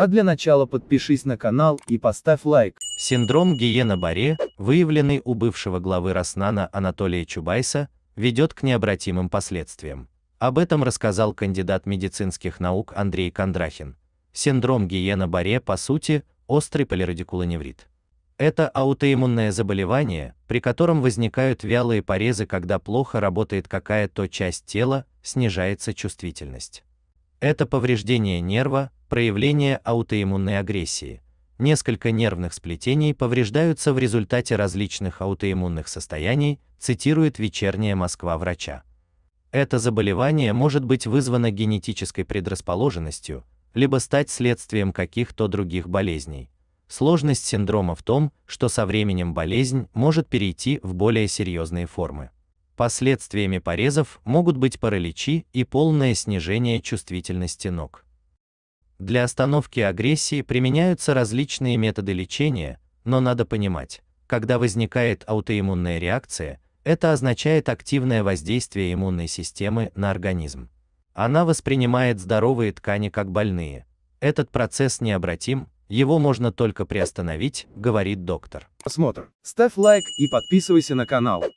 А для начала подпишись на канал и поставь лайк. Синдром Гиена-Баре, выявленный у бывшего главы Роснана Анатолия Чубайса, ведет к необратимым последствиям. Об этом рассказал кандидат медицинских наук Андрей Кондрахин. Синдром Гиена-Баре, по сути, острый полирадикулоневрит. Это аутоиммунное заболевание, при котором возникают вялые порезы, когда плохо работает какая-то часть тела, снижается чувствительность. Это повреждение нерва, проявление аутоиммунной агрессии. Несколько нервных сплетений повреждаются в результате различных аутоиммунных состояний, цитирует вечерняя Москва врача. Это заболевание может быть вызвано генетической предрасположенностью, либо стать следствием каких-то других болезней. Сложность синдрома в том, что со временем болезнь может перейти в более серьезные формы. Последствиями порезов могут быть параличи и полное снижение чувствительности ног. Для остановки агрессии применяются различные методы лечения, но надо понимать, когда возникает аутоиммунная реакция, это означает активное воздействие иммунной системы на организм. Она воспринимает здоровые ткани как больные. Этот процесс необратим, его можно только приостановить, говорит доктор. Просмотр. Ставь лайк и подписывайся на канал.